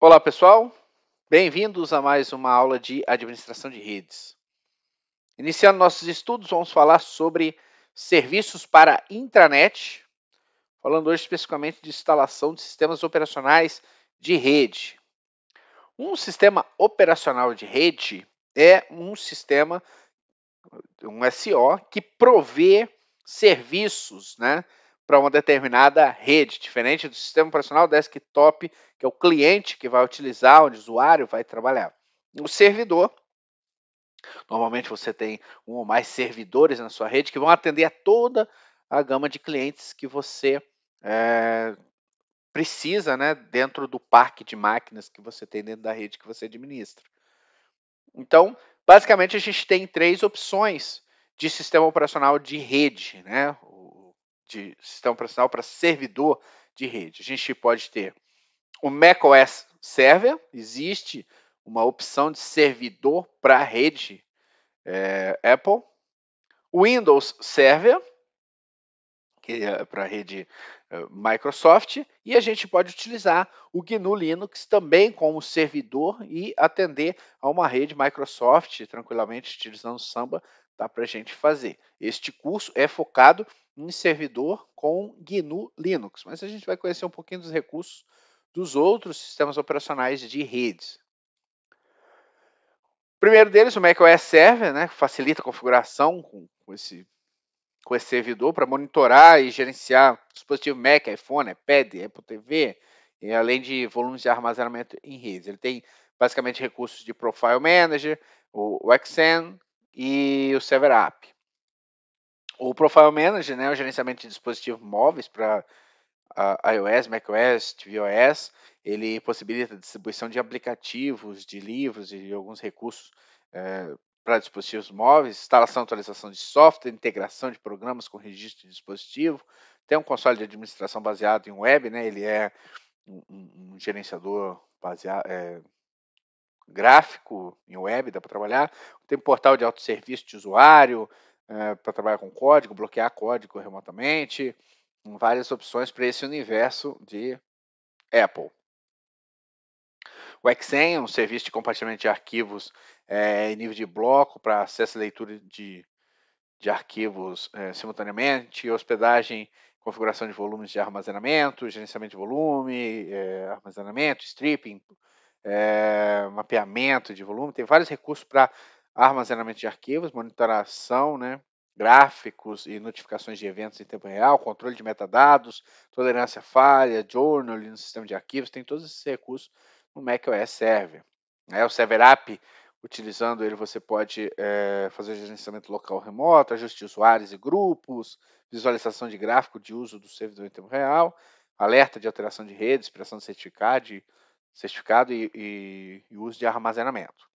Olá, pessoal. Bem-vindos a mais uma aula de administração de redes. Iniciando nossos estudos, vamos falar sobre serviços para intranet, falando hoje especificamente de instalação de sistemas operacionais de rede. Um sistema operacional de rede é um sistema, um SO, que provê serviços, né, para uma determinada rede, diferente do sistema operacional desktop, que é o cliente que vai utilizar, onde o usuário vai trabalhar. O servidor, normalmente você tem um ou mais servidores na sua rede que vão atender a toda a gama de clientes que você é, precisa né, dentro do parque de máquinas que você tem dentro da rede que você administra. Então, basicamente, a gente tem três opções de sistema operacional de rede, né? de sistema operacional para servidor de rede. A gente pode ter o macOS Server, existe uma opção de servidor para rede é, Apple. O Windows Server, que é para rede eh, Microsoft, e a gente pode utilizar o GNU Linux também como servidor e atender a uma rede Microsoft tranquilamente utilizando o Samba tá, para a gente fazer. Este curso é focado em servidor com GNU Linux, mas a gente vai conhecer um pouquinho dos recursos dos outros sistemas operacionais de redes. O primeiro deles, o macOS Server, né, que facilita a configuração com, com esse com esse servidor para monitorar e gerenciar dispositivo Mac, iPhone, iPad, Apple TV, e além de volumes de armazenamento em redes. Ele tem basicamente recursos de Profile Manager, o, o XN, e o Server App. O Profile Manager, né, o gerenciamento de dispositivos móveis para uh, iOS, macOS, tvOS, ele possibilita a distribuição de aplicativos, de livros e de alguns recursos eh, para dispositivos móveis, instalação e atualização de software, integração de programas com registro de dispositivo. Tem um console de administração baseado em web, né? Ele é um, um, gerenciador baseado, eh, gráfico em web, dá para trabalhar. Tem portal de autosserviço de usuário, é, eh, para trabalhar com código, bloquear código remotamente. Várias opções para esse universo de Apple. O Xen é um serviço de compartilhamento de arquivos é, em nível de bloco para acesso e leitura de, de arquivos é, simultaneamente, hospedagem, configuração de volumes de armazenamento, gerenciamento de volume, é, armazenamento, stripping, é, mapeamento de volume, tem vários recursos para armazenamento de arquivos, monitoração, né, gráficos e notificações de eventos em tempo real, controle de metadados, tolerância à falha, journaling no sistema de arquivos, tem todos esses recursos no macOS Server. É, o Server App, utilizando ele, você pode é, fazer gerenciamento local remoto, ajuste de usuários e grupos, visualização de gráfico de uso do servidor em tempo real, alerta de alteração de rede, expressão de certificado, de certificado e, e, e uso de armazenamento.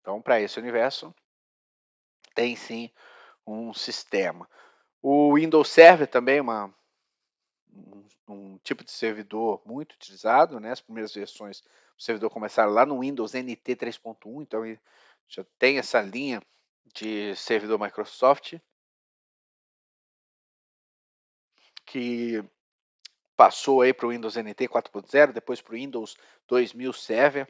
Então, para esse universo, tem sim um sistema. O Windows Server também é uma, um, um, tipo de servidor muito utilizado. Né? As primeiras versões do servidor começaram lá no Windows NT 3.1, então já tem essa linha de servidor Microsoft que passou aí para o Windows NT 4.0, depois para o Windows 2000 Server.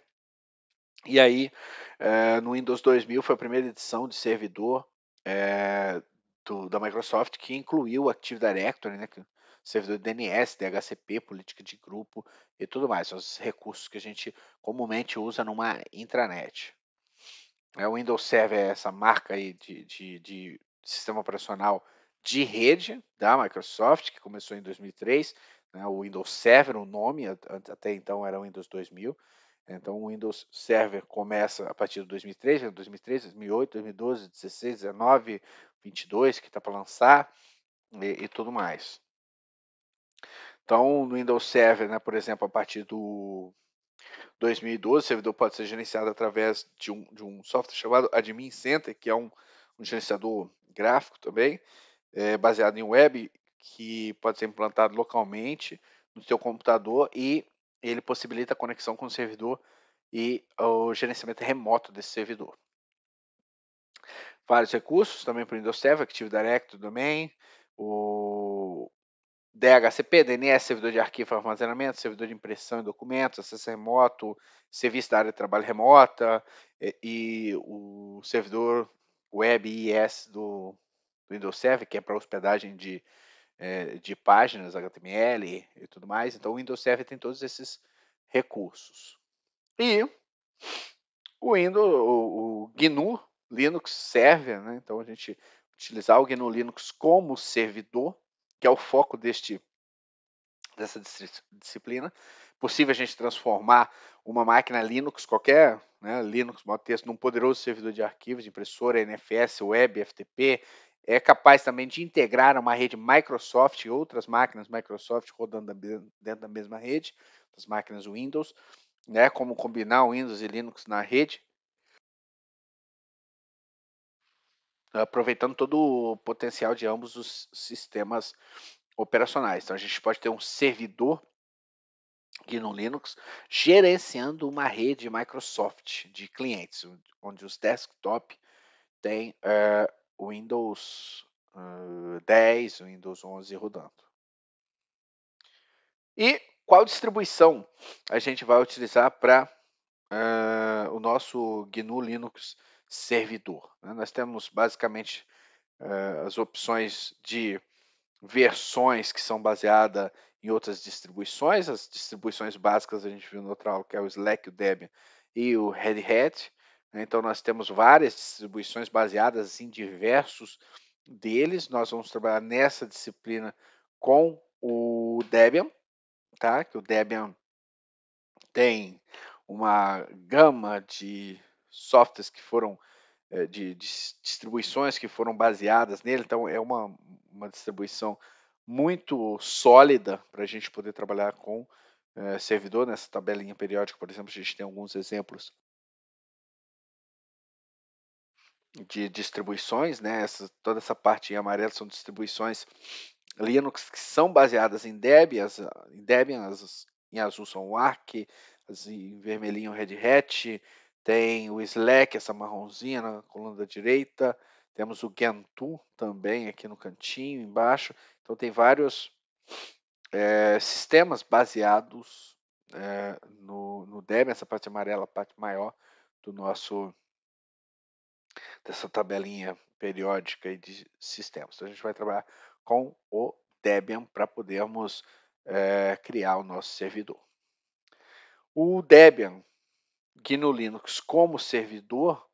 E aí, é, no Windows 2000 foi a primeira edição de servidor é, do, da Microsoft que incluiu o Active Directory, né, é servidor de DNS, DHCP, política de grupo e tudo mais. São os recursos que a gente comumente usa numa intranet. É, o Windows Server é essa marca aí de, de, de sistema operacional de rede da Microsoft, que começou em 2003, né? O Windows Server, o nome, até então era Windows 2000. Então, o Windows Server começa a partir de 2003, 2003, 2008, 2012, 16, 19, 22, que está para lançar e, e, tudo mais. Então, no Windows Server, né, por exemplo, a partir do 2012, o servidor pode ser gerenciado através de um, de um software chamado Admin Center, que é um, um gerenciador gráfico também, é, baseado em web que pode ser implantado localmente no seu computador e ele possibilita a conexão com o servidor e o gerenciamento remoto desse servidor. Vários recursos também para o Windows Server, Active Directory Domain, o DHCP, DNS, servidor de arquivo e armazenamento, servidor de impressão e documentos, acesso remoto, serviço da área de trabalho remota e, e o servidor web IIS do, do Windows Server, que é para hospedagem de é, de páginas, HTML e tudo mais. Então o Windows Server tem todos esses recursos. E o Windows, o, o GNU Linux Server, né? então a gente utilizar o GNU Linux como servidor, que é o foco deste dessa disciplina. Possível a gente transformar uma máquina Linux qualquer, né, Linux, modo texto, num poderoso servidor de arquivos, de impressora, NFS, web, FTP é capaz também de integrar uma rede Microsoft e outras máquinas Microsoft rodando dentro da mesma rede, as máquinas Windows, né, como combinar Windows e Linux na rede, aproveitando todo o potencial de ambos os sistemas operacionais. Então a gente pode ter um servidor aqui no Linux gerenciando uma rede Microsoft de clientes, onde os desktop têm eh, Windows uh, 10, Windows 11 rodando. E qual distribuição a gente vai utilizar para uh, o nosso GNU Linux servidor? Né? Nós temos basicamente uh, as opções de versões que são baseadas em outras distribuições. As distribuições básicas a gente viu no outro aula, que é o Slack, o Debian e o Red Hat. Né, então, nós temos várias distribuições baseadas assim, em diversos deles. Nós vamos trabalhar nessa disciplina com o Debian, tá? Que o Debian tem uma gama de softwares que foram eh, de, distribuições que foram baseadas nele, então é uma, uma distribuição muito sólida para a gente poder trabalhar com eh, servidor nessa tabelinha periódica, por exemplo, a gente tem alguns exemplos de distribuições, né? Essa, toda essa parte em amarelo são distribuições Linux que são baseadas em Debian, as, em, Debian, as, em azul são o Arc, as, em vermelhinho Red Hat, tem o Slack, essa marronzinha na coluna da direita, temos o Gentoo também aqui no cantinho embaixo, então tem vários é, sistemas baseados é, no, no Debian, essa parte amarela, a parte maior do nosso dessa tabelinha periódica de sistemas. Então, a gente vai trabalhar com o Debian para podermos é, criar o nosso servidor. O Debian GNU Linux como servidor,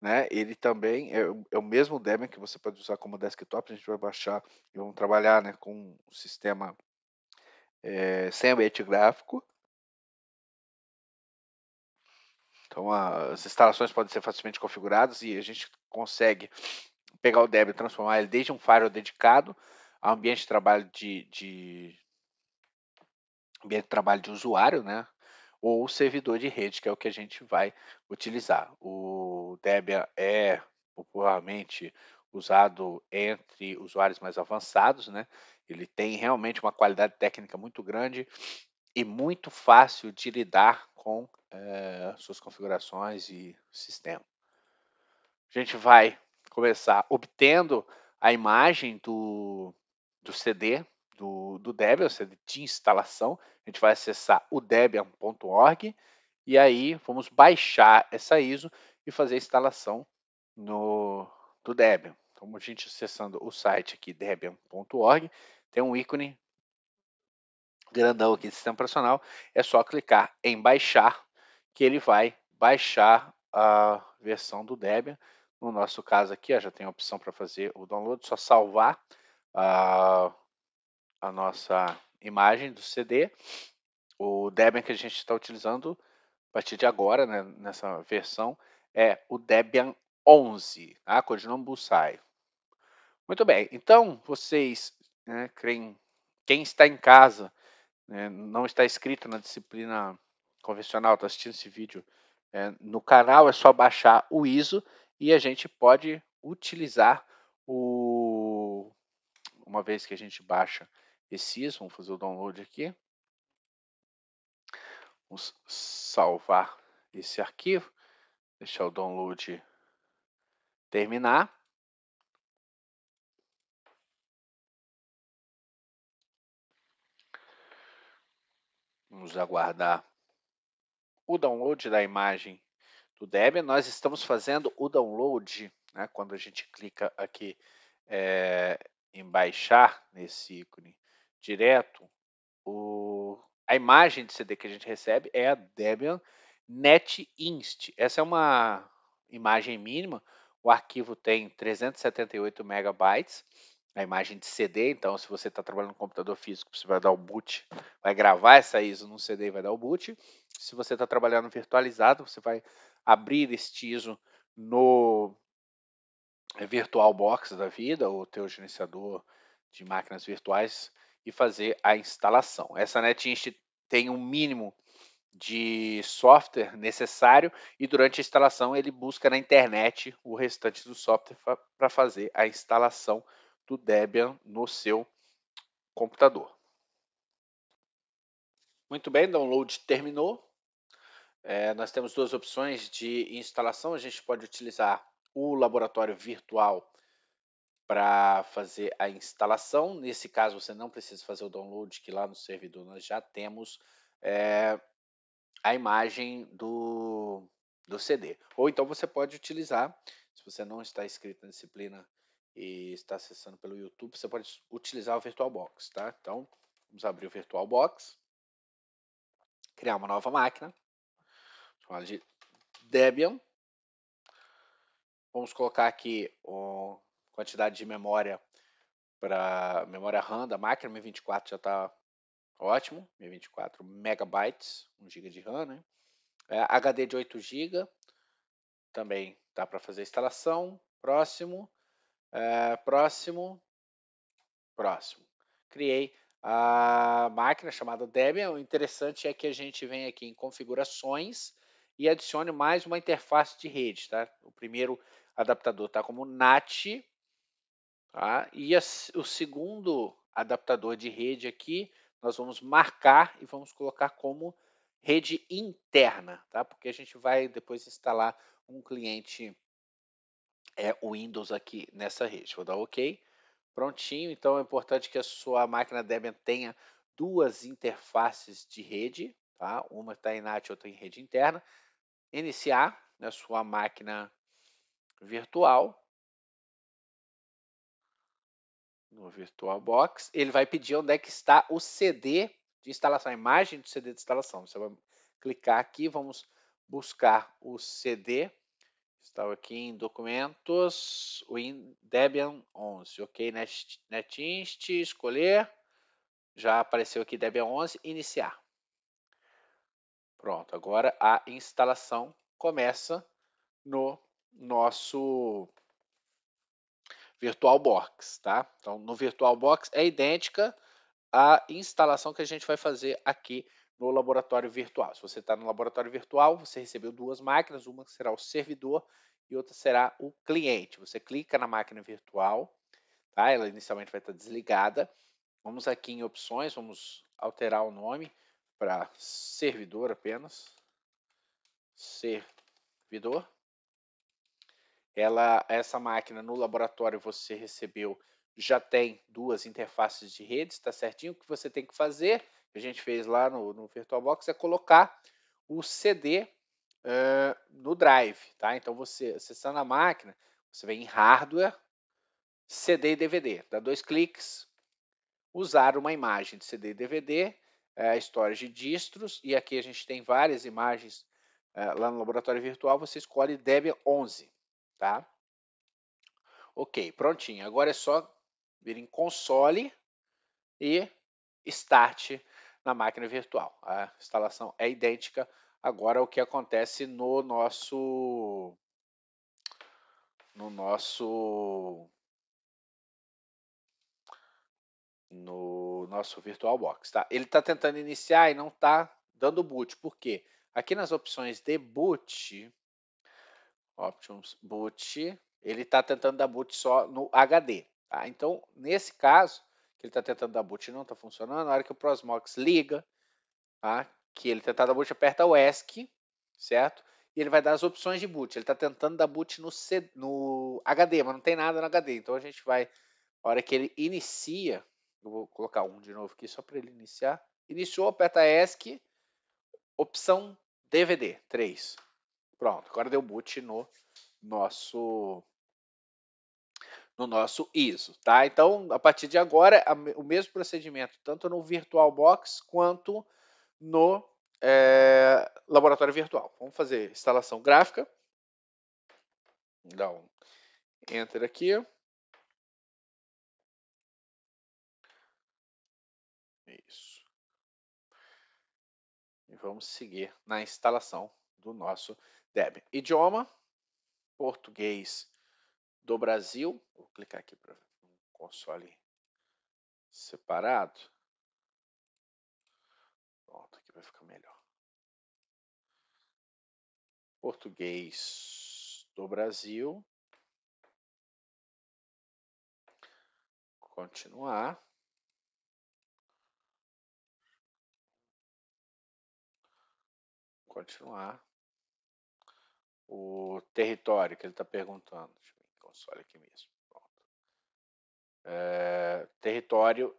né, ele também é, é, o mesmo Debian que você pode usar como desktop. A gente vai baixar e vamos trabalhar né, com um sistema é, sem ambiente gráfico. Então, as instalações podem ser facilmente configuradas e a gente consegue pegar o Debian e transformar ele desde um firewall dedicado a ambiente de trabalho de, de, ambiente de trabalho de usuário, né? Ou servidor de rede, que é o que a gente vai utilizar. O Debian é popularmente usado entre usuários mais avançados, né? Ele tem realmente uma qualidade técnica muito grande e muito fácil de lidar com é, suas configurações e sistema. A gente vai começar obtendo a imagem do, do CD do, do Debian, CD de instalação. A gente vai acessar o debian.org e aí vamos baixar essa ISO e fazer a instalação no, do Debian. Então, a gente acessando o site aqui, debian.org, tem um ícone grandão aqui do sistema operacional, é só clicar em baixar, que ele vai baixar a versão do Debian. No nosso caso aqui, ó, já tem a opção para fazer o download, só salvar a, a nossa imagem do CD. O Debian que a gente está utilizando a partir de agora, né, nessa versão, é o Debian 11, tá? Codinome Bullseye. Muito bem, então vocês, né, quem está em casa né, não está escrita na disciplina convencional, está assistindo esse vídeo é, no canal, é só baixar o ISO e a gente pode utilizar o. Uma vez que a gente baixa esse ISO, vamos fazer o download aqui. Vamos salvar esse arquivo, deixar o download terminar. Vamos aguardar o download da imagem do Debian. Nós estamos fazendo o download, né, quando a gente clica aqui é, em baixar nesse ícone direto, o, a imagem de CD que a gente recebe é a Debian NetInst. Essa é uma imagem mínima, o arquivo tem 378 megabytes a imagem de CD, então se você está trabalhando no computador físico, você vai dar o boot, vai gravar essa ISO num CD e vai dar o boot. Se você está trabalhando virtualizado, você vai abrir este ISO no eh, VirtualBox da vida, ou teu gerenciador de máquinas virtuais, e fazer a instalação. Essa NetInst tem um mínimo de software necessário e durante a instalação ele busca na internet o restante do software para fazer a instalação do Debian no seu computador. Muito bem, download terminou. É, nós temos duas opções de instalação. A gente pode utilizar o laboratório virtual para fazer a instalação. Nesse caso, você não precisa fazer o download, que lá no servidor nós já temos é, a imagem do, do CD. Ou então você pode utilizar, se você não está inscrito na disciplina e está acessando pelo YouTube, você pode utilizar o VirtualBox, tá? Então, vamos abrir o VirtualBox, criar uma nova máquina, chamada de Debian. Vamos colocar aqui a quantidade de memória para memória RAM da máquina, 1024 já está ótimo, 1024 megabytes, 1 GB de RAM, né? É, HD de 8 GB, também dá para fazer a instalação, próximo, é, próximo. Próximo. Criei a máquina chamada Debian. O interessante é que a gente vem aqui em configurações e adicione mais uma interface de rede. Tá? O primeiro adaptador está como NAT. Tá? E a, o segundo adaptador de rede aqui, nós vamos marcar e vamos colocar como rede interna, tá? porque a gente vai depois instalar um cliente é o Windows aqui nessa rede. Vou dar OK. Prontinho, então é importante que a sua máquina Debian tenha duas interfaces de rede, tá? Uma está em NAT, outra em rede interna. Iniciar na né, sua máquina virtual, no VirtualBox, ele vai pedir onde é que está o CD de instalação, a imagem do CD de instalação. Você vai clicar aqui, vamos buscar o CD Estava aqui em documentos, o Debian 11, ok? Net, netinst, escolher, já apareceu aqui Debian 11, iniciar. Pronto, agora a instalação começa no nosso VirtualBox, tá? Então, no VirtualBox é idêntica à instalação que a gente vai fazer aqui no laboratório virtual. Se você está no laboratório virtual, você recebeu duas máquinas, uma será o servidor e outra será o cliente. Você clica na máquina virtual, tá? ela inicialmente vai estar desligada. Vamos aqui em opções, vamos alterar o nome para servidor apenas. Servidor. Ela, essa máquina no laboratório você recebeu já tem duas interfaces de rede, está certinho. O que você tem que fazer, que a gente fez lá no, no VirtualBox, é colocar o CD uh, no drive. Tá? Então, você acessando a máquina, você vem em hardware, CD e DVD. Dá dois cliques, usar uma imagem de CD e DVD, uh, storage de distros, e aqui a gente tem várias imagens uh, lá no laboratório virtual, você escolhe Debian 11. Tá? Ok, prontinho. Agora é só virem em console e start na máquina virtual. A instalação é idêntica agora o que acontece no nosso no nosso no nosso VirtualBox, tá? Ele está tentando iniciar e não está dando boot. Por quê? Aqui nas opções de boot, options boot, ele está tentando dar boot só no HD. Tá? Então, nesse caso, que ele está tentando dar boot e não está funcionando, na hora que o Prosmox liga, tá? que ele tentar dar boot, aperta o ESC, certo? E ele vai dar as opções de boot. Ele está tentando dar boot no, C, no HD, mas não tem nada no HD. Então a gente vai, na hora que ele inicia, eu vou colocar um de novo aqui só para ele iniciar. Iniciou, aperta ESC, opção DVD 3. Pronto, agora deu boot no nosso no nosso ISO, tá? Então, a partir de agora, o mesmo procedimento, tanto no VirtualBox quanto no é, laboratório virtual. Vamos fazer instalação gráfica. Dá então, um enter aqui. Isso. E vamos seguir na instalação do nosso Debian. Idioma, português do Brasil. Vou clicar aqui para um console separado. Pronto, aqui vai ficar melhor. Português do Brasil. Continuar. Continuar. O território que ele está perguntando. Deixa olha aqui mesmo. É, território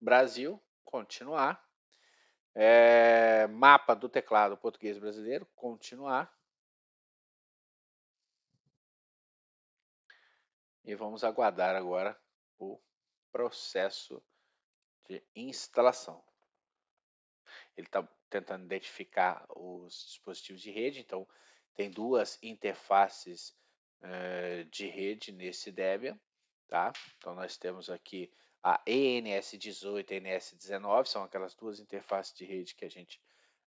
Brasil, continuar. É, mapa do teclado português brasileiro, continuar. E vamos aguardar agora o processo de instalação. Ele está tentando identificar os dispositivos de rede, então tem duas interfaces eh, de rede nesse Debian, tá? Então nós temos aqui a ENS18 e a ENS19, são aquelas duas interfaces de rede que a gente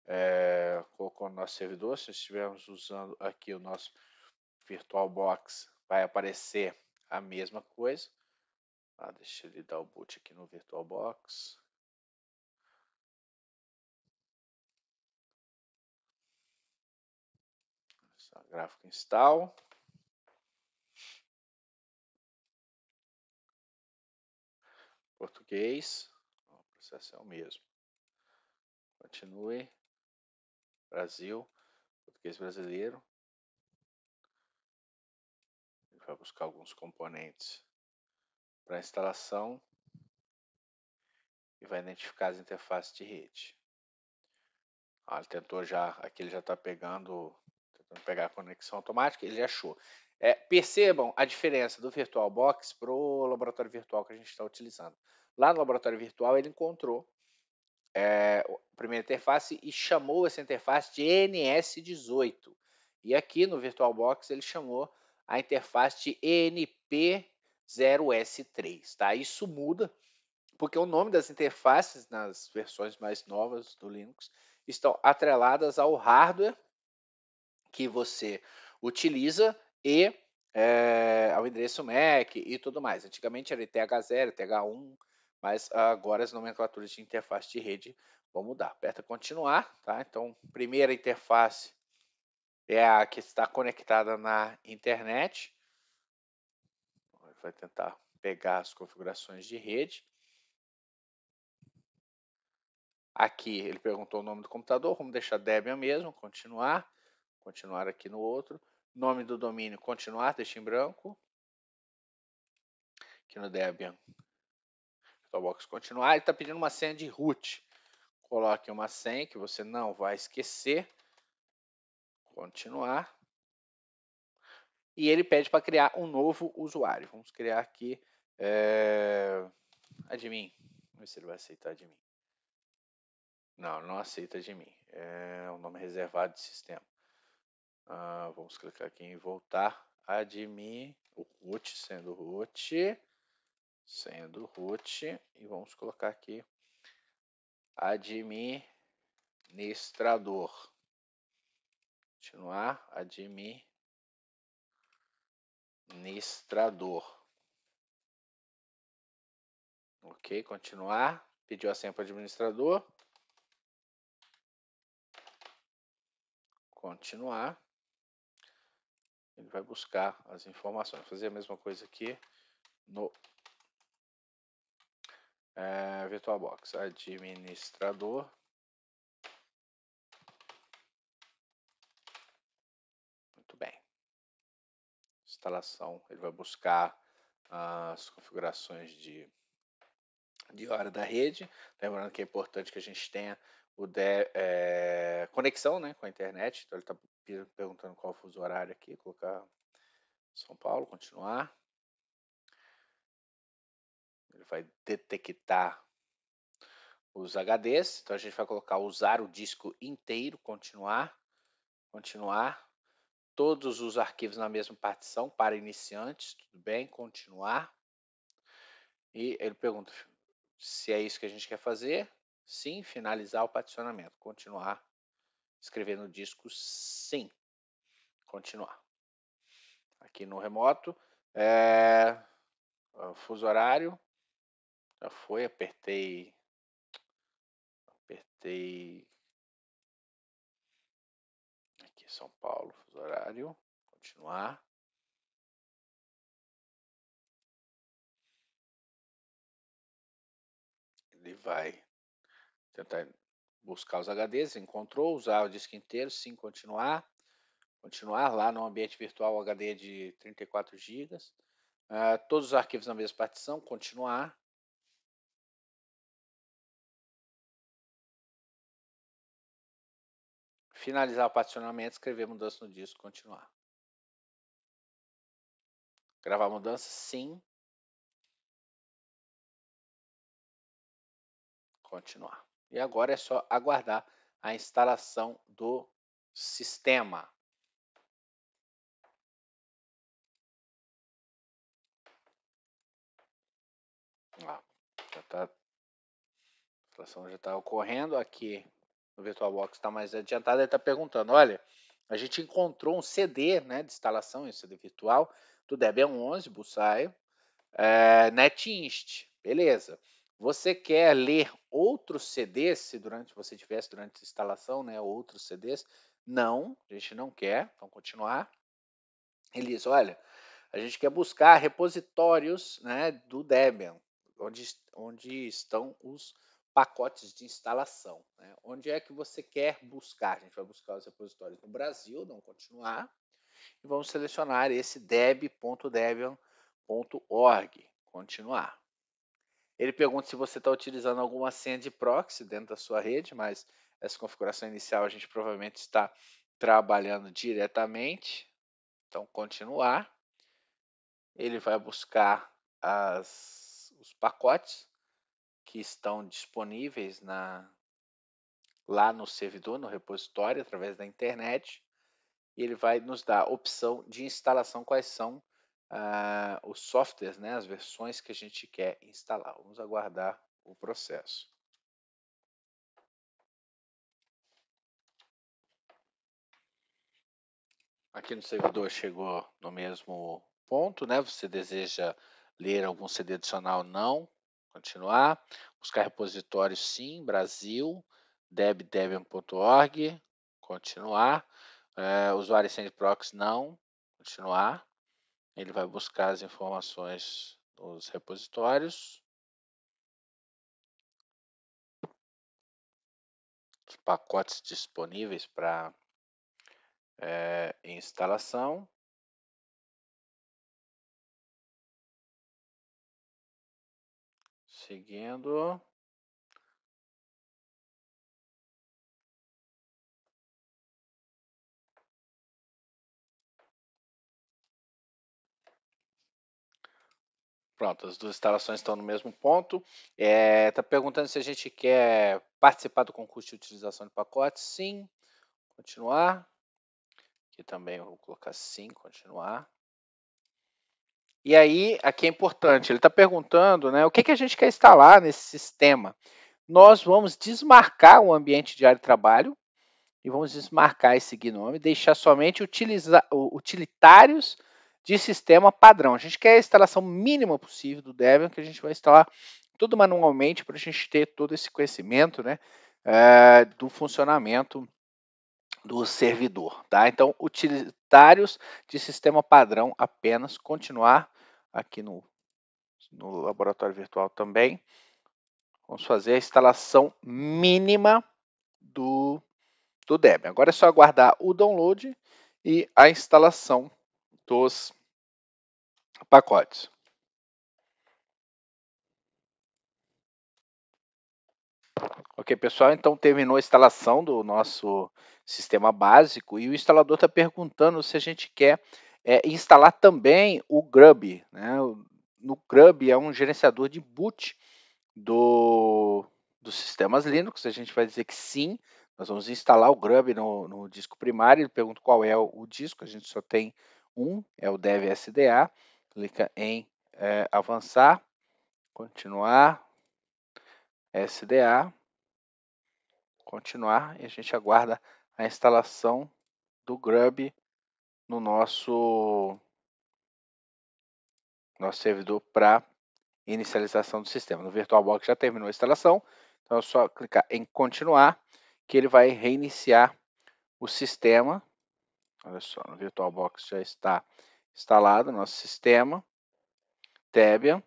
eh, colocou no nosso servidor. Se estivermos usando aqui o nosso VirtualBox, vai aparecer a mesma coisa. Ah, deixa ele dar o boot aqui no VirtualBox. Essa gráfica install. português, o processo é o mesmo. Continue, Brasil, português brasileiro. Ele vai buscar alguns componentes para instalação e vai identificar as interfaces de rede. Ah, ele tentou já, aqui ele já está pegando, tentando pegar a conexão automática, ele achou. É, percebam a diferença do VirtualBox para o laboratório virtual que a gente está utilizando. Lá no laboratório virtual, ele encontrou é, a primeira interface e chamou essa interface de NS18. E aqui no VirtualBox, ele chamou a interface de enp 0 s 3 Tá? Isso muda, porque o nome das interfaces nas versões mais novas do Linux estão atreladas ao hardware que você utiliza e é, ao endereço MAC e tudo mais. Antigamente era ETH0, ETH1, mas agora as nomenclaturas de interface de rede vão mudar. Aperta continuar, tá? Então, primeira interface é a que está conectada na internet. Vai tentar pegar as configurações de rede. Aqui ele perguntou o nome do computador, vamos deixar Debian mesmo, continuar, continuar aqui no outro. Nome do domínio, continuar, texto em branco. Aqui no Debian, Dropbox continuar. Ele está pedindo uma senha de root. Coloque uma senha que você não vai esquecer. Continuar. E ele pede para criar um novo usuário. Vamos criar aqui é, admin. Vamos ver se ele vai aceitar admin. Não, não aceita admin. É um nome reservado de sistema. Ah, vamos clicar aqui em voltar. Admin, o root, sendo root, sendo root, e vamos colocar aqui administrador. Continuar, administrador. Ok, continuar. Pediu a senha para o administrador. Continuar ele vai buscar as informações. Vou fazer a mesma coisa aqui no é, eh, VirtualBox, administrador. Muito bem. Instalação, ele vai buscar as configurações de, de hora da rede. Lembrando que é importante que a gente tenha o de, é, conexão né, com a internet, então ele está perguntando qual fuso horário aqui, colocar São Paulo, continuar. Ele vai detectar os HDs, então a gente vai colocar usar o disco inteiro, continuar, continuar, todos os arquivos na mesma partição para iniciantes, tudo bem, continuar. E ele pergunta se é isso que a gente quer fazer, sim, finalizar o particionamento, continuar, escrever no disco sim. Continuar. Aqui no remoto. É... Fuso horário. Já foi, apertei. Apertei. Aqui São Paulo, fuso horário. Continuar. Ele vai tentar buscar os HDs, encontrou, usar o disco inteiro, sim, continuar. Continuar lá no ambiente virtual HD é de 34 GB. Uh, todos os arquivos na mesma partição, continuar. Finalizar o particionamento, escrever mudança no disco, continuar. Gravar mudança, sim. Continuar. E agora é só aguardar a instalação do sistema. Ah, já tá, a instalação já está ocorrendo aqui no VirtualBox está mais adiantado, ele está perguntando, olha, a gente encontrou um CD né, de instalação esse CD virtual do Debian 11, Busaio, é, NetInst, beleza. Você quer ler outros CDs, se durante você tivesse durante a instalação, né, outros CDs? Não, a gente não quer. Vamos continuar. Ele diz, olha, a gente quer buscar repositórios, né, do Debian, onde, onde estão os pacotes de instalação. Né? Onde é que você quer buscar? A gente vai buscar os repositórios no Brasil, não continuar. E vamos selecionar esse deb.debian.org, continuar. Ele pergunta se você está utilizando alguma senha de proxy dentro da sua rede, mas essa configuração inicial a gente provavelmente está trabalhando diretamente. Então, continuar. Ele vai buscar as, os pacotes que estão disponíveis na, lá no servidor, no repositório, através da internet. E ele vai nos dar a opção de instalação, quais são ah, os softwares, né, as versões que a gente quer instalar. Vamos aguardar o processo. Aqui no servidor chegou no mesmo ponto, né? Você deseja ler algum CD adicional? Não. Continuar. Buscar repositórios? Sim. Brasil. debdebian.org. Continuar. É, usuário e proxy? Não. Continuar. Ele vai buscar as informações nos repositórios, os pacotes disponíveis para é, eh, instalação. Seguindo. Pronto, as duas instalações estão no mesmo ponto. Está é, tá perguntando se a gente quer participar do concurso de utilização de pacotes. Sim. Continuar. Aqui também vou colocar sim, continuar. E aí, aqui é importante, ele está perguntando né, o que, que a gente quer instalar nesse sistema. Nós vamos desmarcar o ambiente de área de trabalho e vamos desmarcar esse gnome, deixar somente utilitários de sistema padrão. A gente quer a instalação mínima possível do Debian, que a gente vai instalar tudo manualmente para a gente ter todo esse conhecimento né, é, do funcionamento do servidor. Tá? Então, utilitários de sistema padrão apenas, continuar aqui no, no laboratório virtual também. Vamos fazer a instalação mínima do, do Debian. Agora é só aguardar o download e a instalação dos pacotes. Ok, pessoal, então terminou a instalação do nosso sistema básico e o instalador está perguntando se a gente quer é, instalar também o Grub. Né? No Grub é um gerenciador de boot do, dos sistemas Linux, a gente vai dizer que sim, nós vamos instalar o Grub no, no disco primário, ele pergunta qual é o, o disco, a gente só tem um é o DevSDA, clica em é, avançar, continuar, SDA, continuar e a gente aguarda a instalação do Grub no nosso, nosso servidor para inicialização do sistema. No VirtualBox já terminou a instalação, então é só clicar em continuar que ele vai reiniciar o sistema Olha só, no VirtualBox já está instalado nosso sistema, Debian,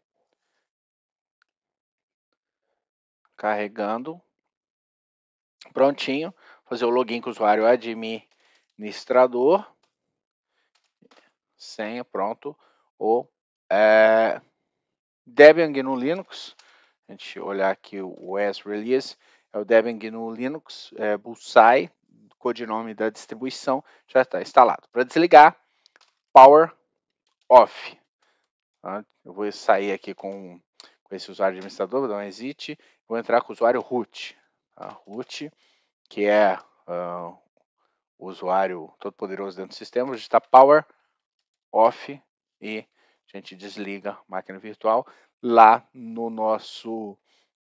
carregando, prontinho, fazer o login com o usuário administrador, senha, pronto, o é, Debian GNU Linux, a gente olhar aqui o S Release, é o Debian GNU Linux, é, Bullseye, codinome da distribuição já está instalado. Para desligar, power off. Tá? Eu vou sair aqui com, com esse usuário administrador, vou dar um exit, vou entrar com o usuário root. Tá? Root, que é uh, o usuário todo poderoso dentro do sistema, está power off e a gente desliga a máquina virtual lá no nosso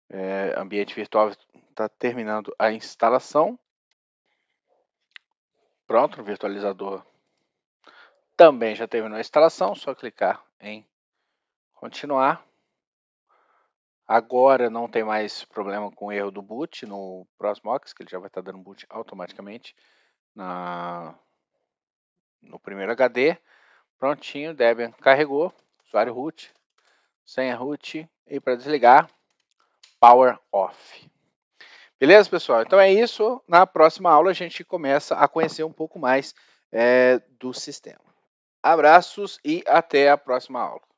é, ambiente virtual está terminando a instalação Pronto, o virtualizador também já terminou a instalação, só clicar em continuar. Agora não tem mais problema com o erro do boot no Prosmox, que ele já vai estar dando boot automaticamente na, no primeiro HD. Prontinho, Debian carregou, usuário root, senha root, e para desligar, power off. Beleza, pessoal? Então é isso. Na próxima aula a gente começa a conhecer um pouco mais é, do sistema. Abraços e até a próxima aula.